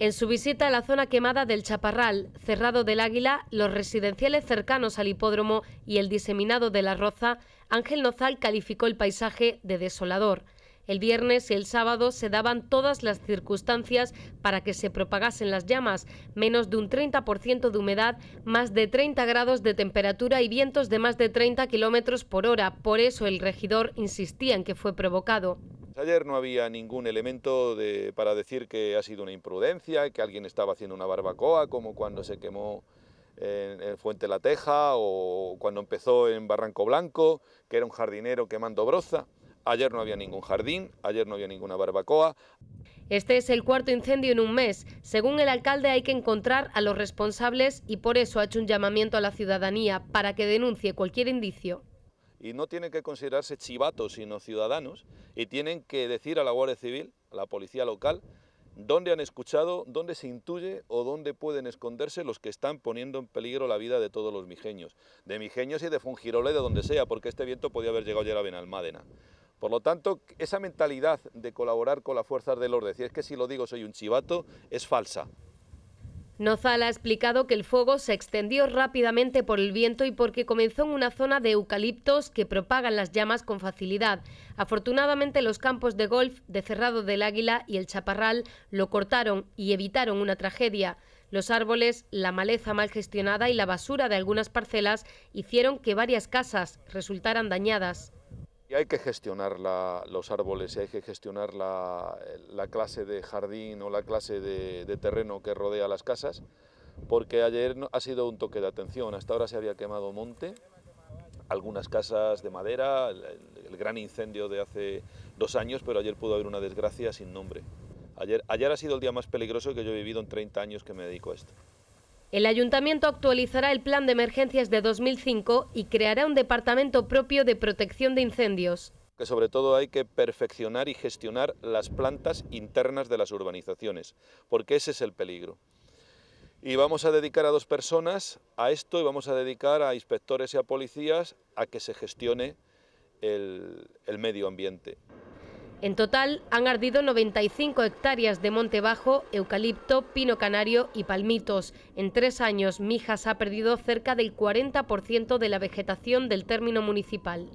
En su visita a la zona quemada del Chaparral, Cerrado del Águila, los residenciales cercanos al hipódromo y el diseminado de la Roza, Ángel Nozal calificó el paisaje de desolador. El viernes y el sábado se daban todas las circunstancias para que se propagasen las llamas, menos de un 30% de humedad, más de 30 grados de temperatura y vientos de más de 30 kilómetros por hora. Por eso el regidor insistía en que fue provocado. Ayer no había ningún elemento para decir que ha sido una imprudencia, que alguien estaba haciendo una barbacoa, como cuando se quemó en, en Fuente La Teja o cuando empezó en Barranco Blanco, que era un jardinero quemando broza. Ayer no había ningún jardín, ayer no había ninguna barbacoa. Este es el cuarto incendio en un mes. Según el alcalde hay que encontrar a los responsables y por eso ha hecho un llamamiento a la ciudadanía para que denuncie cualquier indicio y no tienen que considerarse chivatos, sino ciudadanos, y tienen que decir a la Guardia Civil, a la policía local, dónde han escuchado, dónde se intuye o dónde pueden esconderse los que están poniendo en peligro la vida de todos los mijeños, de mijeños y de fungirole de donde sea, porque este viento podía haber llegado ayer a Benalmádena. Por lo tanto, esa mentalidad de colaborar con las fuerzas del orden, si es que si lo digo soy un chivato, es falsa. Nozal ha explicado que el fuego se extendió rápidamente por el viento y porque comenzó en una zona de eucaliptos que propagan las llamas con facilidad. Afortunadamente los campos de golf de Cerrado del Águila y el Chaparral lo cortaron y evitaron una tragedia. Los árboles, la maleza mal gestionada y la basura de algunas parcelas hicieron que varias casas resultaran dañadas hay que gestionar los árboles y hay que gestionar la, clase de jardín o la clase de, terreno que rodea las casas, porque ayer ha sido un toque de atención. Hasta ahora se había quemado monte, algunas casas de madera, el, gran incendio de hace dos años, pero ayer pudo haber una desgracia sin nombre. Ayer, ayer ha sido el día más peligroso que yo he vivido en 30 años que me dedico a esto. El ayuntamiento actualizará el plan de emergencias de 2005 y creará un departamento propio de protección de incendios que sobre todo hay que perfeccionar y gestionar las plantas internas de las urbanizaciones, porque ese es el peligro. Y vamos a dedicar a dos personas a esto y vamos a dedicar a inspectores y a policías a que se gestione el medio ambiente. En total han ardido 95 hectáreas de monte bajo, eucalipto, pino canario y palmitos. En tres años, Mijas ha perdido cerca del 40% de la vegetación del término municipal.